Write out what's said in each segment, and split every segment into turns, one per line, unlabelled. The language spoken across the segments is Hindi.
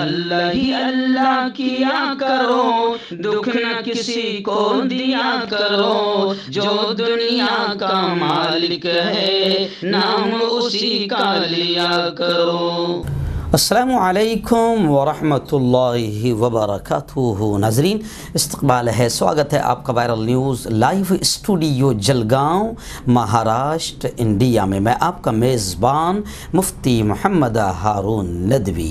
अल्लाह ही अल्लाह किया करो दुख न किसी को दिया करो जो दुनिया का मालिक है नाम उसी का लिया करो असलकम वरहि वबरक नाजरीन इस्तबाल है स्वागत है आपका viral news live studio Jalgaon Maharashtra India में मैं आपका मेज़बान मुफ्ती मोहम्मद हारून नदवी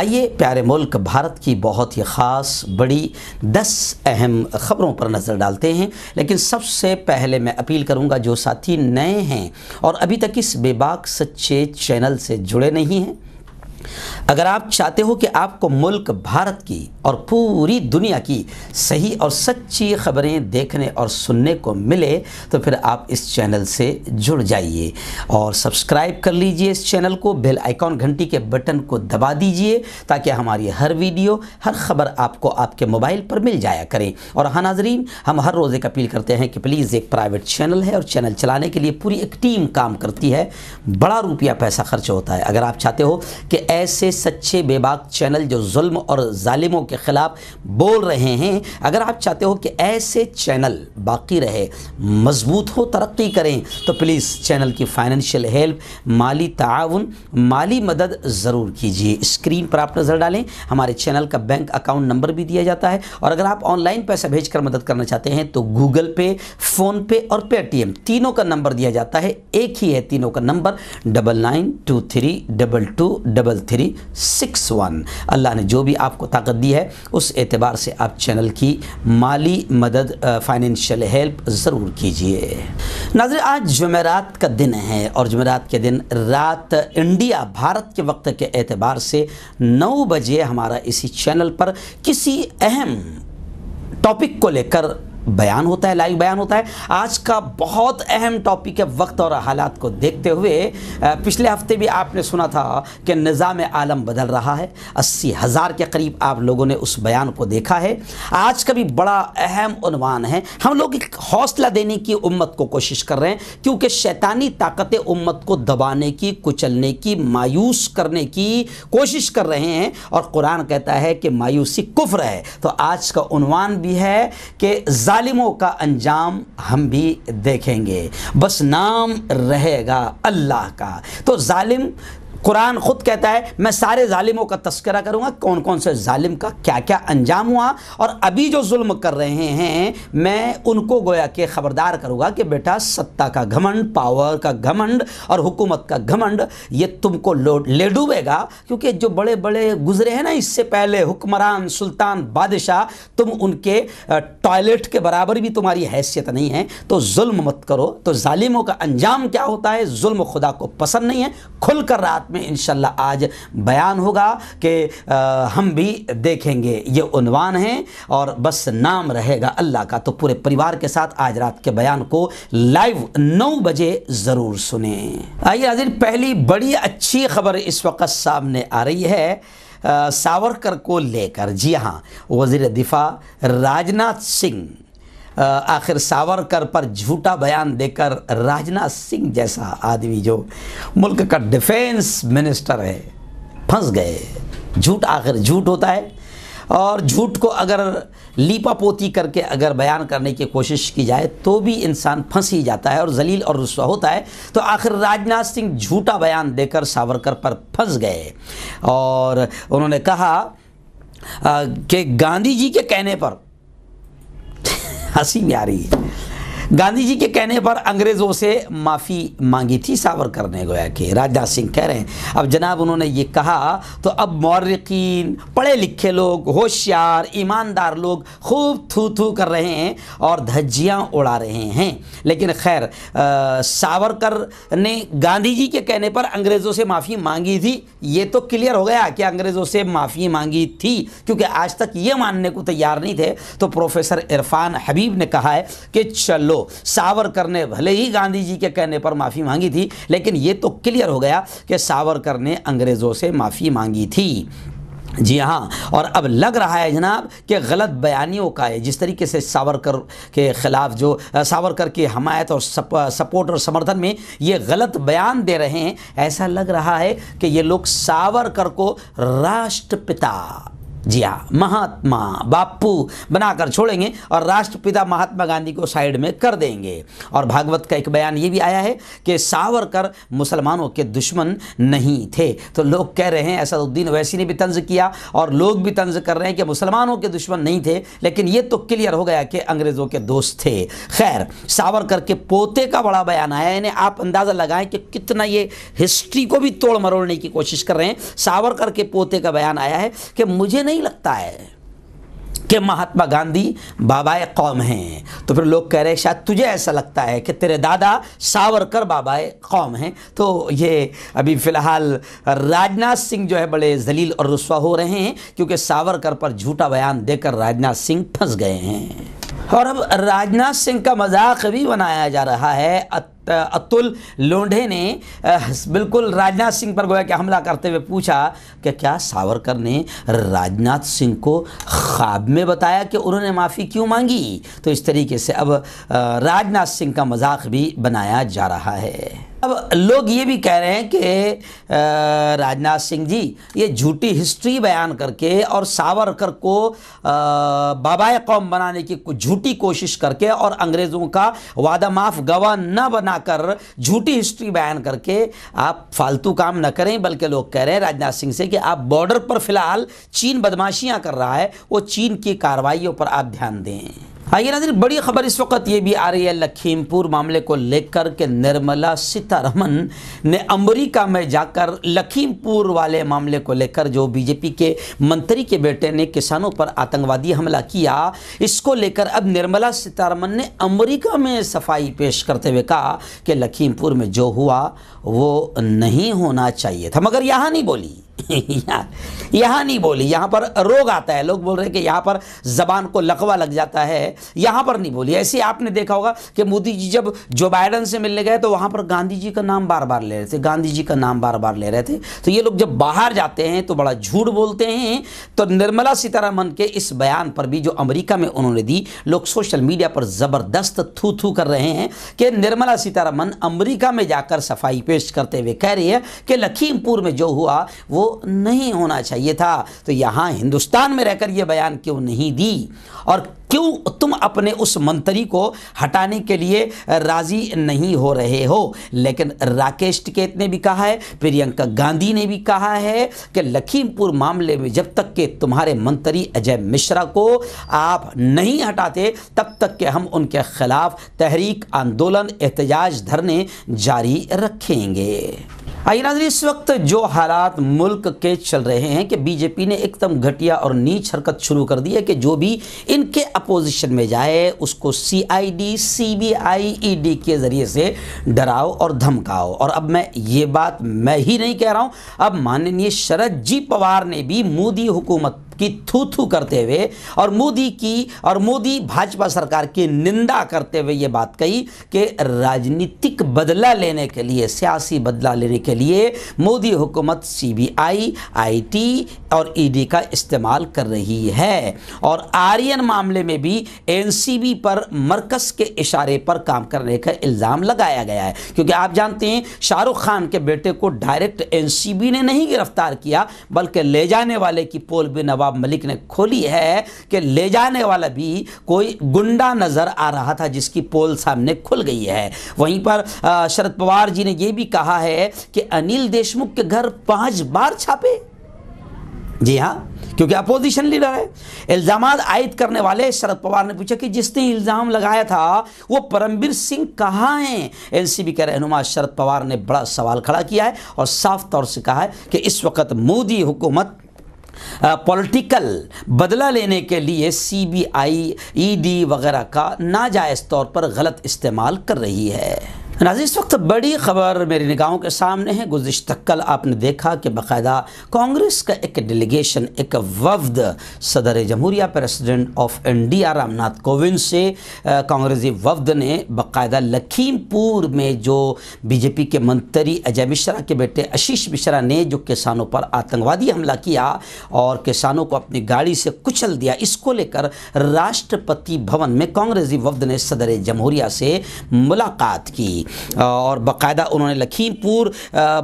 आइए प्यारे मुल्क भारत की बहुत ही ख़ास बड़ी दस अहम ख़बरों पर नज़र डालते हैं लेकिन सबसे पहले मैं अपील करूँगा जो साथी नए हैं और अभी तक इस बेबाक सच्चे चैनल से जुड़े नहीं हैं अगर आप चाहते हो कि आपको मुल्क भारत की और पूरी दुनिया की सही और सच्ची खबरें देखने और सुनने को मिले तो फिर आप इस चैनल से जुड़ जाइए और सब्सक्राइब कर लीजिए इस चैनल को बेल आइकॉन घंटी के बटन को दबा दीजिए ताकि हमारी हर वीडियो हर खबर आपको आपके मोबाइल पर मिल जाया करें और हाँ नाजरीन हम हर रोज़ एक अपील करते हैं कि प्लीज़ एक प्राइवेट चैनल है और चैनल चलाने के लिए पूरी एक टीम काम करती है बड़ा रुपया पैसा खर्च होता है अगर आप चाहते हो कि ऐसे सच्चे बेबाक चैनल जो जुल्म और ालिमों के ख़िलाफ़ बोल रहे हैं अगर आप चाहते हो कि ऐसे चैनल बाकी रहे मजबूत हो तरक्की करें तो प्लीज़ चैनल की फ़ाइनेंशियल हेल्प माली ताउन माली मदद ज़रूर कीजिए स्क्रीन पर आप नज़र डालें हमारे चैनल का बैंक अकाउंट नंबर भी दिया जाता है और अगर आप ऑनलाइन पैसा भेज कर मदद करना चाहते हैं तो गूगल पे फ़ोनपे और पेटीएम तीनों का नंबर दिया जाता है एक ही है तीनों का number double nine two three double two double three six one अल्लाह ने जो भी आपको ताकत दी है उस एतबार से आप चैनल की माली मदद फाइनेंशियल हेल्प ज़रूर कीजिए नाजर आज जमेरात का दिन है और जमेरात के दिन रात इंडिया भारत के वक्त के एतबार से नौ बजे हमारा इसी चैनल पर किसी अहम टॉपिक को लेकर बयान होता है लाइव बयान होता है आज का बहुत अहम टॉपिक है वक्त और हालात को देखते हुए पिछले हफ्ते भी आपने सुना था कि निज़ाम आलम बदल रहा है अस्सी हज़ार के करीब आप लोगों ने उस बयान को देखा है आज का भी बड़ा अहम उनवान है हम लोग एक हौसला देने की उम्मत को कोशिश कर रहे हैं क्योंकि शैतानी ताकतें उम्मत को दबाने की कुचलने की मायूस करने की कोशिश कर रहे हैं और कुरान कहता है कि मायूसी कुफ्र है तो आज का उनवान भी है कि ालिमों का अंजाम हम भी देखेंगे बस नाम रहेगा अल्लाह का तो ालिम कुरान ख़ुद कहता है मैं सारे ालिमों का तस्करा करूँगा कौन कौन से ालिम का क्या क्या अंजाम हुआ और अभी जो जुल्म कर रहे हैं मैं उनको गोया के ख़बरदार करूँगा कि बेटा सत्ता का घमंड पावर का घमंड और हुकूमत का घमंड ये तुमको ले डूबेगा क्योंकि जो बड़े बड़े गुजरे हैं ना इससे पहले हुक्मरान सुल्तान बादशाह तुम उनके टॉयलेट के बराबर भी तुम्हारी हैसियत नहीं है तो जुल्म मत करो तो ालिमों का अंजाम क्या होता है जुल्म खुदा को पसंद नहीं है खुल कर रात में इन आज बयान होगा कि हम भी देखेंगे ये उनवान है और बस नाम रहेगा अल्लाह का तो पूरे परिवार के साथ आज रात के बयान को लाइव नौ बजे ज़रूर सुने आइए आज पहली बड़ी अच्छी खबर इस वक्त सामने आ रही है सावरकर को लेकर जी हाँ वज़ी दिफ़ा राजनाथ सिंह आखिर सावरकर पर झूठा बयान देकर राजनाथ सिंह जैसा आदमी जो मुल्क का डिफेंस मिनिस्टर है फंस गए झूठ आखिर झूठ होता है और झूठ को अगर लीपा पोती करके अगर बयान करने की कोशिश की जाए तो भी इंसान फंस ही जाता है और जलील और रुस्वा होता है तो आखिर राजनाथ सिंह झूठा बयान देकर सावरकर पर फंस गए और उन्होंने कहा कि गांधी जी के कहने पर हंसी आ रही है गांधी जी के कहने पर अंग्रेज़ों से माफ़ी मांगी थी सावरकर ने गोया कि राजनाथ सिंह कह रहे हैं अब जनाब उन्होंने ये कहा तो अब मौरकिन पढ़े लिखे लोग होशियार ईमानदार लोग खूब थू थू कर रहे हैं और धज्जियाँ उड़ा रहे हैं लेकिन खैर सावरकर ने गांधी जी के कहने पर अंग्रेज़ों से माफ़ी मांगी थी ये तो क्लियर हो गया कि अंग्रेज़ों से माफ़ी मांगी थी क्योंकि आज तक ये मानने को तैयार नहीं थे तो प्रोफेसर इरफान हबीब ने कहा है कि चलो लो सावरकर ने भले ही गांधी जी के कहने पर माफ़ी मांगी थी लेकिन ये तो क्लियर हो गया कि सावरकर ने अंग्रेज़ों से माफ़ी मांगी थी जी हाँ और अब लग रहा है जनाब कि गलत बयानियों का है जिस तरीके से सावरकर के ख़िलाफ़ जो सावरकर की हमायत और सप, सपोर्ट और समर्थन में ये गलत बयान दे रहे हैं ऐसा लग रहा है कि ये लोग सावरकर को राष्ट्रपिता जी हाँ महात्मा बापू बनाकर छोड़ेंगे और राष्ट्रपिता महात्मा गांधी को साइड में कर देंगे और भागवत का एक बयान ये भी आया है कि सावरकर मुसलमानों के दुश्मन नहीं थे तो लोग कह रहे हैं असदुद्दीन वैसी ने भी तंज किया और लोग भी तंज कर रहे हैं कि मुसलमानों के दुश्मन नहीं थे लेकिन ये तो क्लियर हो गया कि अंग्रेज़ों के दोस्त थे खैर सावरकर के पोते का बड़ा बयान आया यानी आप अंदाज़ा लगाएं कि कितना ये हिस्ट्री को भी तोड़ मरोड़ने की कोशिश कर रहे हैं सावरकर के पोते का बयान आया है कि मुझे नहीं नहीं लगता है कि महात्मा गांधी बाबाए कौम हैं तो फिर लोग कह रहे हैं शायद तुझे ऐसा लगता है कि तेरे दादा सावरकर बाबाए कौम हैं तो ये अभी फ़िलहाल राजनाथ सिंह जो है बड़े जलील और रसुआ हो रहे हैं क्योंकि सावरकर पर झूठा बयान देकर राजनाथ सिंह फंस गए हैं और अब राजनाथ सिंह का मजाक भी बनाया जा रहा है अतुल लोंढे ने बिल्कुल राजनाथ सिंह पर गोया कि हमला करते हुए पूछा कि क्या सावरकर ने राजनाथ सिंह को ख्वाब में बताया कि उन्होंने माफ़ी क्यों मांगी तो इस तरीके से अब राजनाथ सिंह का मजाक भी बनाया जा रहा है अब लोग ये भी कह रहे हैं कि राजनाथ सिंह जी ये झूठी हिस्ट्री बयान करके और सावरकर को बाबाए कौम बनाने की झूठी कोशिश करके और अंग्रेज़ों का वादा माफ गवाह न बनाकर झूठी हिस्ट्री बयान करके आप फालतू काम न करें बल्कि लोग कह रहे हैं राजनाथ सिंह से कि आप बॉर्डर पर फिलहाल चीन बदमाशियां कर रहा है वो चीन की कार्रवाइयों पर आप ध्यान दें आइए नजर बड़ी खबर इस वक्त ये भी आ रही है लखीमपुर मामले को लेकर के निर्मला सीतारमन ने अमेरिका में जाकर लखीमपुर वाले मामले को लेकर जो बीजेपी के मंत्री के बेटे ने किसानों पर आतंकवादी हमला किया इसको लेकर अब निर्मला सीतारमन ने अमेरिका में सफाई पेश करते हुए कहा कि लखीमपुर में जो हुआ वो नहीं होना चाहिए था मगर यहाँ नहीं बोली यहाँ नहीं बोली यहाँ पर रोग आता है लोग बोल रहे हैं कि यहाँ पर जबान को लकवा लग जाता है यहाँ पर नहीं बोली ऐसे आपने देखा होगा कि मोदी जी जब जो बाइडन से मिलने गए तो वहाँ पर गांधी जी का नाम बार बार ले रहे थे गांधी जी का नाम बार बार ले रहे थे तो ये लोग जब बाहर जाते हैं तो बड़ा झूठ बोलते हैं तो निर्मला सीतारामन के इस बयान पर भी जो अमरीका में उन्होंने दी लोग सोशल मीडिया पर ज़बरदस्त थू थू कर रहे हैं कि निर्मला सीतारामन अमरीका में जाकर सफाई पेश करते हुए कह रही है कि लखीमपुर में जो हुआ वो नहीं होना चाहिए था तो यहाँ हिंदुस्तान में रहकर यह बयान क्यों नहीं दी और क्यों तुम अपने उस मंत्री को हटाने के लिए राज़ी नहीं हो रहे हो लेकिन राकेश टिकेत ने भी कहा है प्रियंका गांधी ने भी कहा है कि लखीमपुर मामले में जब तक के तुम्हारे मंत्री अजय मिश्रा को आप नहीं हटाते तब तक के हम उनके खिलाफ तहरीक आंदोलन एहतजाज धरने जारी रखेंगे नाजरी इस वक्त जो हालात मुल्क के चल रहे हैं कि बीजेपी ने एकदम घटिया और नीच हरकत शुरू कर दी है कि जो भी इनके अपोजिशन में जाए उसको सीआईडी सीबीआई ईडी के ज़रिए से डराओ और धमकाओ और अब मैं ये बात मैं ही नहीं कह रहा हूँ अब माननीय शरद जी पवार ने भी मोदी हुकूमत की थू थू करते हुए और मोदी की और मोदी भाजपा सरकार की निंदा करते हुए ये बात कही कि राजनीतिक बदला लेने के लिए सियासी बदला लेने के लिए मोदी हुकूमत सीबीआई आईटी और ईडी e का इस्तेमाल कर रही है और आर्यन मामले में भी एनसीबी पर मरकज़ के इशारे पर काम करने का इल्ज़ाम लगाया गया है क्योंकि आप जानते हैं शाहरुख खान के बेटे को डायरेक्ट एन ने नहीं गिरफ्तार किया बल्कि ले जाने वाले की पोल भी नवाज नवाब मलिक ने खोली है कि ले जाने वाला भी कोई गुंडा नज़र आ रहा था जिसकी पोल सामने खुल गई है वहीं पर शरद पवार जी ने यह भी कहा है कि अनिल देशमुख के घर पांच बार छापे जी हाँ क्योंकि अपोजिशन लीडर है इल्ज़ाम आयद करने वाले शरद पवार ने पूछा कि जिसने इल्ज़ाम लगाया था वो परमवीर सिंह कहाँ हैं एनसीबी के रहनुमा शरद पवार ने बड़ा सवाल खड़ा किया है और साफ तौर से कहा है कि इस वक्त मोदी हुकूमत पॉलिटिकल बदला लेने के लिए C B I E D वगैरह का नाजायज़ तौर पर गलत इस्तेमाल कर रही है नाजी इस वक्त बड़ी खबर मेरी निगाहों के सामने है गुज्त कल आपने देखा कि बाकायदा कांग्रेस का एक डेलीगेशन एक वफद सदर जमहूरिया president of India Ramnath Kovind से कांग्रेसी वफद ने बाकायदा लखीमपुर में जो बीजेपी के मंत्री अजय मिश्रा के बेटे आशीष मिश्रा ने जो किसानों पर आतंकवादी हमला किया और किसानों को अपनी गाड़ी से कुचल दिया इसको लेकर राष्ट्रपति भवन में कांग्रेसी वफद ने सदर जमहूरिया से मुलाकात की और बाकायदा उन्होंने लखीमपुर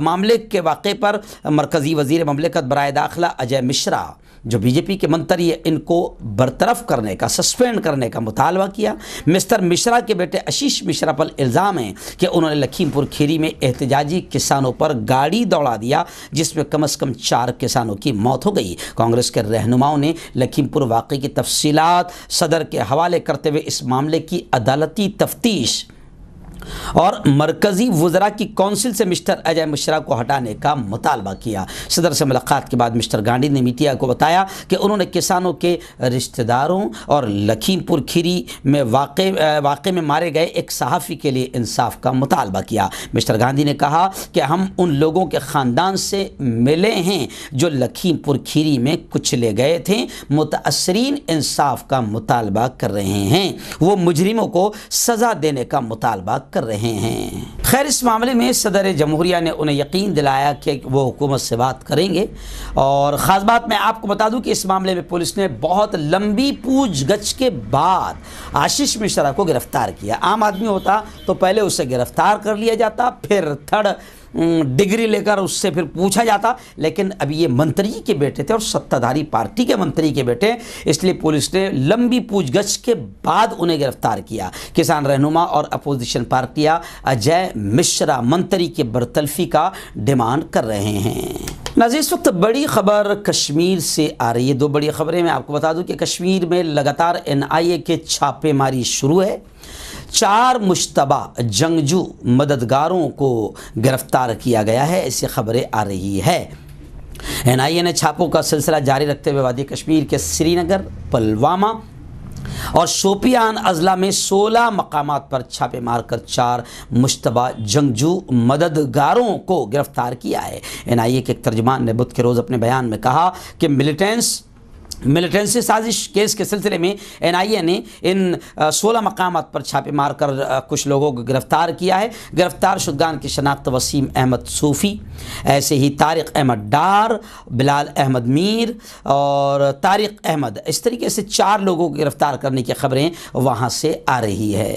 मामले के वाक़े पर मरकज़ी वजीर ममलिकत बरए दाखिला अजय मिश्रा जो बीजेपी के मंत्री है इनको बरतरफ करने का सस्पेंड करने का मुतालबा किया मिस्टर मिश्रा के बेटे आशीष मिश्रा पर इल्ज़ाम है कि उन्होंने लखीमपुर खीरी में एहतजाजी किसानों पर गाड़ी दौड़ा दिया जिसमें कम अज़ कम चार किसानों की मौत हो गई कांग्रेस के रहनुमाओं ने लखीमपुर वाक़े की तफसीत सदर के हवाले करते हुए इस मामले की अदालती तफ्तीश और मरकज़ी वजरा की कौंसिल से मिस्टर अजय मिश्रा को हटाने का मुतालबा किया सदर से मुलाकात के बाद मिस्टर गांधी ने मीटिया को बताया कि उन्होंने किसानों के रिश्तेदारों और लखीमपुर खीरी में वाकई वाक़ में मारे गए एक सहाफ़ी के लिए इंसाफ का मुतालबा किया मिस्टर गांधी ने कहा कि हम उन लोगों के ख़ानदान से मिले हैं जो लखीमपुर खीरी में कुचले गए थे मुतासरीन इंसाफ का मुतालबा कर रहे हैं वो मुजरिमों को सज़ा देने का मुतालबा कर रहे हैं खैर इस मामले में सदर जमहूरिया ने उन्हें यकीन दिलाया कि वो हुकूमत से बात करेंगे और ख़ास बात मैं आपको बता दूं कि इस मामले में पुलिस ने बहुत लंबी पूछ गछ के बाद आशीष मिश्रा को गिरफ़्तार किया आम आदमी होता तो पहले उसे गिरफ़्तार कर लिया जाता फिर थर्ड डिग्री लेकर उससे फिर पूछा जाता लेकिन अब ये मंत्री के बेटे थे और सत्ताधारी पार्टी के मंत्री के बेटे इसलिए पुलिस ने लंबी पूछगछ के बाद उन्हें गिरफ्तार किया किसान रहनुमा और अपोजिशन पार्टियां अजय मिश्रा मंत्री के बरतल्फी का डिमांड कर रहे हैं नजर इस वक्त बड़ी खबर कश्मीर से आ रही है दो बड़ी खबरें मैं आपको बता दूं कि कश्मीर में लगातार एनआईए के छापेमारी शुरू है चार मुशतबा जंगजू मददगारों को गिरफ्तार किया गया है ऐसी खबरें आ रही है एन आई ए ने छापों का सिलसिला जारी रखते हुए वादी कश्मीर के श्रीनगर पुलवामा और शोपियान अजला में 16 मकाम पर छापे मारकर चार मुशतबा जंगजू मददगारों को गिरफ्तार किया है एन आई ए के एक तर्जमान ने बुध के रोज़ अपने बयान में कहा कि मिलिटेंट्स मिलिटेंसी साजिश केस के सिलसिले में एनआईए ने इन सोलह मकाम पर मार कर कुछ लोगों को गिरफ्तार किया है गिरफ्तार शुद्गान की शनाख्त वसीम अहमद सूफ़ी ऐसे ही तारिक अहमद डार बिलाल अहमद मीर और तारिक अहमद इस तरीके से चार लोगों को गिरफ्तार करने की खबरें वहाँ से आ रही है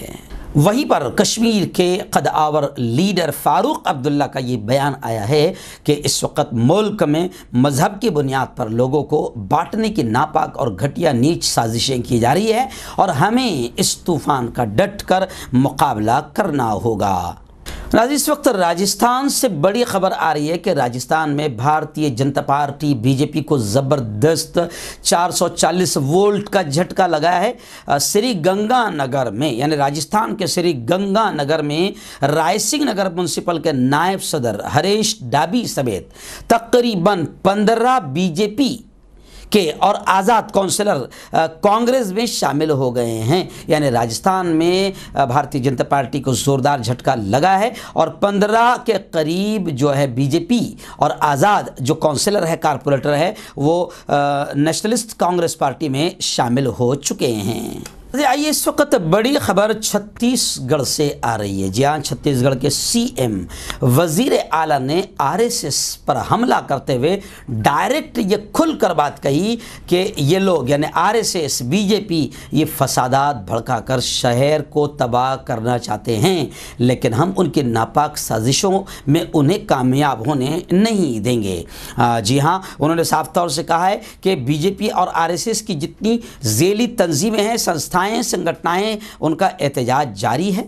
वहीं पर कश्मीर के कदावर लीडर फ़ारूक अब्दुल्ला का ये बयान आया है कि इस वक्त मुल्क में मज़हब की बुनियाद पर लोगों को बांटने की नापाक और घटिया नीच साजिशें की जा रही है और हमें इस तूफ़ान का डट कर मुकाबला करना होगा इस वक्त राजस्थान से बड़ी खबर आ रही है कि राजस्थान में भारतीय जनता पार्टी बीजेपी को ज़बरदस्त 440 वोल्ट का झटका लगा है श्री गंगानगर में यानी राजस्थान के श्री गंगानगर में रायसिंह नगर म्यूनसिपल के नायब सदर हरेश डाबी समेत तकरीबन पंद्रह बीजेपी के और आज़ाद काउंसलर कांग्रेस में शामिल हो गए हैं यानी राजस्थान में भारतीय जनता पार्टी को ज़ोरदार झटका लगा है और पंद्रह के करीब जो है बीजेपी और आज़ाद जो काउंसलर है कारपोरेटर है वो नेशनलिस्ट कांग्रेस पार्टी में शामिल हो चुके हैं आइए इस वक्त बड़ी खबर छत्तीसगढ़ से आ रही है जी हाँ छत्तीसगढ़ के सीएम वजीर आला ने आरएसएस पर हमला करते हुए डायरेक्ट ये खुलकर बात कही कि ये लोग यानी आरएसएस बीजेपी ये फसादात भड़काकर शहर को तबाह करना चाहते हैं लेकिन हम उनकी नापाक साजिशों में उन्हें कामयाब होने नहीं देंगे जी हाँ उन्होंने साफ तौर से कहा है कि बीजेपी और एस की जितनी जेली तनजीमें हैं संस्थाएं संस्थाएं संगठनाएं उनका एहतजाज जारी है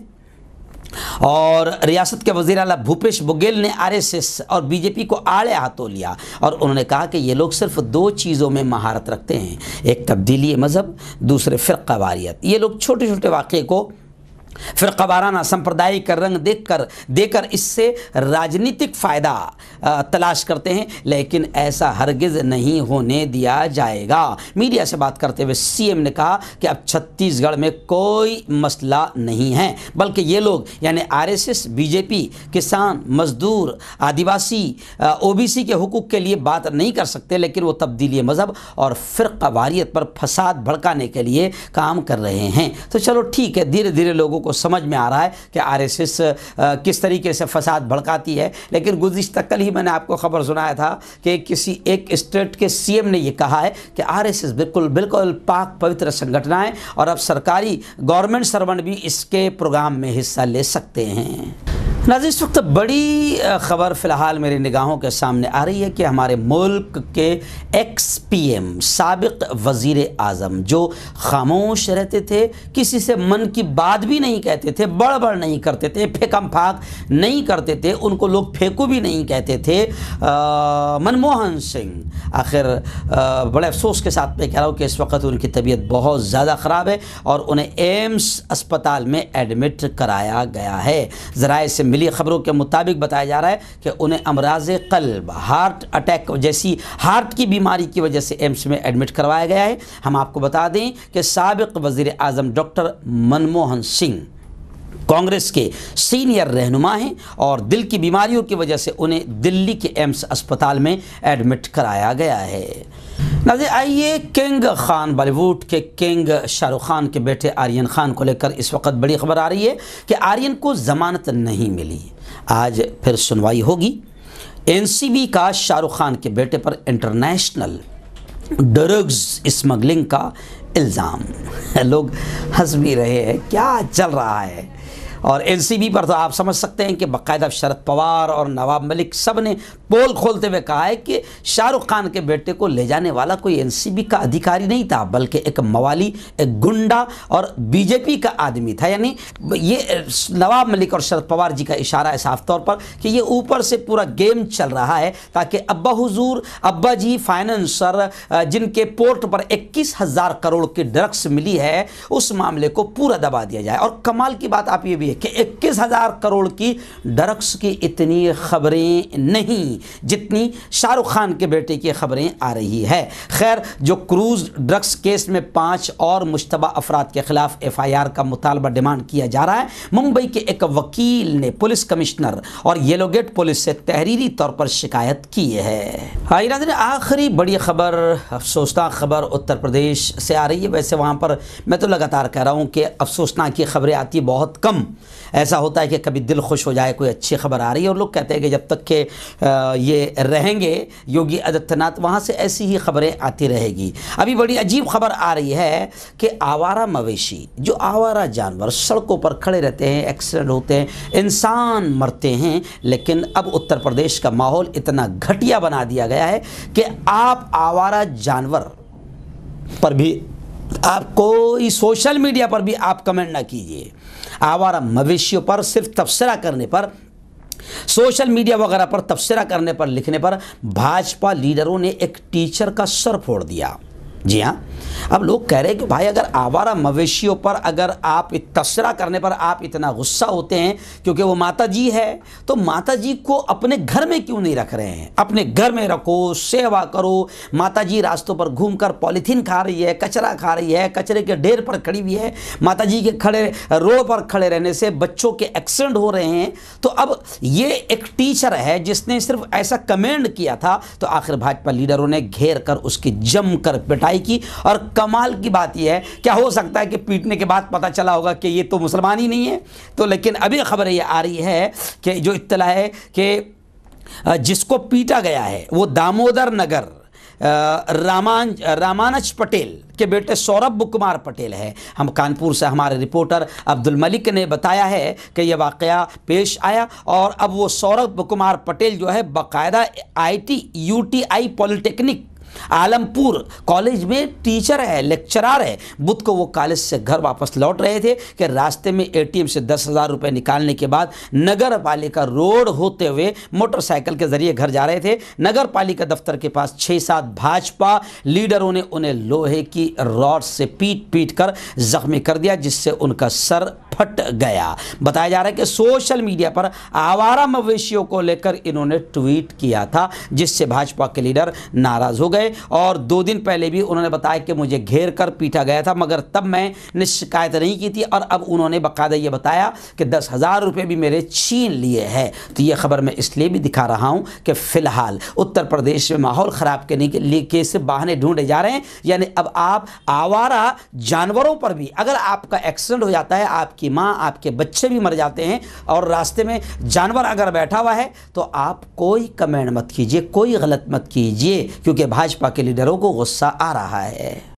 और रियासत के वजीर अला भूपेश बुगेल ने आरएसएस और बीजेपी को आड़े हाथों लिया और उन्होंने कहा कि ये लोग सिर्फ दो चीज़ों में महारत रखते हैं एक तब्दीली मज़हब दूसरे फिर वारियत ये लोग छोटे छोटे वाक़े को फिर संप्रदाय का रंग देखकर देकर इससे राजनीतिक फ़ायदा तलाश करते हैं लेकिन ऐसा हरगिज़ नहीं होने दिया जाएगा मीडिया से बात करते हुए सीएम ने कहा कि अब छत्तीसगढ़ में कोई मसला नहीं है बल्कि ये लोग यानी आरएसएस बीजेपी किसान मजदूर आदिवासी ओबीसी के हकूक़ के लिए बात नहीं कर सकते लेकिन वो तब्दीली मज़हब और फ़िरवारीत पर फसाद भड़काने के लिए काम कर रहे हैं तो चलो ठीक है धीरे धीरे लोगों को को समझ में आ रहा है कि आरएसएस किस तरीके से फसाद भड़काती है लेकिन गुजशत कल ही मैंने आपको खबर सुनाया था कि किसी एक स्टेट के सीएम ने यह कहा है कि आरएसएस बिल्कुल बिल्कुल पाक पवित्र संगठना है और अब सरकारी गवर्नमेंट सर्वेंट भी इसके प्रोग्राम में हिस्सा ले सकते हैं नाजी इस वक्त बड़ी ख़बर फ़िलहाल मेरी निगाहों के सामने आ रही है कि हमारे मुल्क के एक्स पी एम सबक वज़ी अज़म जो खामोश रहते थे किसी से मन की बात भी नहीं नहीं कहते थे बड़बड़ नहीं करते थे फेकम फाक नहीं करते थे उनको लोग फेकू भी नहीं कहते थे मनमोहन सिंह आखिर बड़े अफसोस के साथ मैं कह रहा हूँ कि इस वक्त उनकी तबीयत बहुत ज़्यादा ख़राब है और उन्हें एम्स अस्पताल में एडमिट कराया गया है जरा से मिली ख़बरों के मुताबिक बताया जा रहा है कि उन्हें अमराज कल्ब हार्ट अटैक जैसी हार्ट की बीमारी की वजह से एम्स में एडमिट करवाया गया है हम आपको बता दें कि सबक वज़ी अजम डॉक्टर मनमोहन सिंह कांग्रेस के सीनियर रहनुमा हैं और दिल की बीमारियों की वजह से उन्हें दिल्ली के एम्स अस्पताल में एडमिट कराया गया है नज़र आइए किंग खान बॉलीवुड के किंग शाहरुख खान के बेटे आर्यन खान को लेकर इस वक्त बड़ी खबर आ रही है कि आर्यन को ज़मानत नहीं मिली आज फिर सुनवाई होगी एनसीबी का शाहरुख खान के बेटे पर इंटरनेशनल ड्रग्स स्मगलिंग का इल्ज़ाम लोग हंस भी रहे हैं क्या चल रहा है और एनसीबी पर तो आप समझ सकते हैं कि बाकायदा शरद पवार और नवाब मलिक सब ने पोल खोलते हुए कहा है कि शाहरुख खान के बेटे को ले जाने वाला कोई एनसीबी का अधिकारी नहीं था बल्कि एक मवाली एक गुंडा और बीजेपी का आदमी था यानी ये नवाब मलिक और शरद पवार जी का इशारा है साफ तौर पर कि ये ऊपर से पूरा गेम चल रहा है ताकि अब्बा हुजूर अब्बा जी फाइनेंसर जिनके पोर्ट पर इक्कीस हज़ार करोड़ की ड्रग्स मिली है उस मामले को पूरा दबा दिया जाए और कमाल की बात आप ये भी भी है कि इक्कीस हज़ार करोड़ की ड्रग्स की इतनी खबरें नहीं जितनी शाहरुख खान के बेटे की खबरें आ रही है खैर जो क्रूज़ ड्रग्स केस में पाँच और मुशतबा अफराद के ख़िलाफ़ एफ़ आई आर का मुतालबा डिमांड किया जा रहा है मुंबई के एक वकील ने पुलिस कमिश्नर और येलोगेट पुलिस से तहरीरी तौर पर शिकायत की है आखिरी बड़ी खबर अफसोसनाक खबर उत्तर प्रदेश से आ रही है वैसे वहाँ पर मैं तो लगातार कह रहा हूँ कि अफसोसनाक की खबरें आती बहुत कम ऐसा होता है कि कभी दिल खुश हो जाए कोई अच्छी खबर आ रही है और लोग कहते हैं कि जब तक के ये रहेंगे योगी आदित्यनाथ वहाँ से ऐसी ही खबरें आती रहेगी अभी बड़ी अजीब खबर आ रही है कि आवारा मवेशी जो आवारा जानवर सड़कों पर खड़े रहते हैं एक्सीडेंट होते हैं इंसान मरते हैं लेकिन अब उत्तर प्रदेश का माहौल इतना घटिया बना दिया गया है कि आप आवारा जानवर पर भी आप कोई सोशल मीडिया पर भी आप कमेंट ना कीजिए आवारा मवेशियों पर सिर्फ तबसरा करने पर सोशल मीडिया वगैरह पर तबसरा करने पर लिखने पर भाजपा लीडरों ने एक टीचर का सर फोड़ दिया जी हाँ अब लोग कह रहे हैं कि भाई अगर आवारा मवेशियों पर अगर आप तस्रा करने पर आप इतना गुस्सा होते हैं क्योंकि वो माता जी है तो माता जी को अपने घर में क्यों नहीं रख रहे हैं अपने घर में रखो सेवा करो माता जी रास्तों पर घूम कर पॉलीथीन खा रही है कचरा खा रही है कचरे के ढेर पर खड़ी हुई है माता जी के खड़े रोड पर खड़े रहने से बच्चों के एक्सीडेंट हो रहे हैं तो अब ये एक टीचर है जिसने सिर्फ ऐसा कमेंड किया था तो आखिर भाजपा लीडरों ने घेर कर उसकी जमकर पिटाई आई की और कमाल की बात यह है क्या हो सकता है कि पीटने के बाद पता चला होगा कि ये तो मुसलमान ही नहीं है तो लेकिन अभी खबर ये आ रही है कि जो इतला है कि जिसको पीटा गया है वो दामोदर नगर रामान रामानज पटेल के बेटे सौरभ कुमार पटेल है हम कानपुर से हमारे रिपोर्टर अब्दुल मलिक ने बताया है कि यह वाक़ पेश आया और अब वो सौरभ कुमार पटेल जो है बाकायदा IT UTI polytechnic Alampur college में टीचर है लेक्चरार है बुध को वो कॉलेज से घर वापस लौट रहे थे कि रास्ते में एटीएम से दस हज़ार रुपये निकालने के बाद नगर पालिका रोड होते हुए मोटरसाइकिल के जरिए घर जा रहे थे नगर पालिका दफ्तर के पास छः सात भाजपा लीडरों ने उन्हें लोहे की रॉड से पीट पीट कर जख्मी कर दिया जिससे उनका सर फट गया बताया जा रहा है कि सोशल मीडिया पर आवारा मवेशियों को लेकर इन्होंने ट्वीट किया था जिससे भाजपा के लीडर नाराज हो गए और दो दिन पहले भी उन्होंने बताया कि मुझे घेर कर पीटा गया था मगर तब मैंने शिकायत नहीं की थी और अब उन्होंने बकायदा यह बताया कि दस हज़ार रुपये भी मेरे छीन लिए हैं तो यह खबर मैं इसलिए भी दिखा रहा हूँ कि फ़िलहाल उत्तर प्रदेश में माहौल ख़राब करने के लिए बहाने ढूंढे जा रहे हैं यानी अब आप आवारा जानवरों पर भी अगर आपका एक्सीडेंट हो जाता है आपकी आपकी माँ आपके बच्चे भी मर जाते हैं और रास्ते में जानवर अगर बैठा हुआ है तो आप कोई कमेंट मत कीजिए कोई गलत मत कीजिए क्योंकि भाजपा के लीडरों को गुस्सा आ रहा है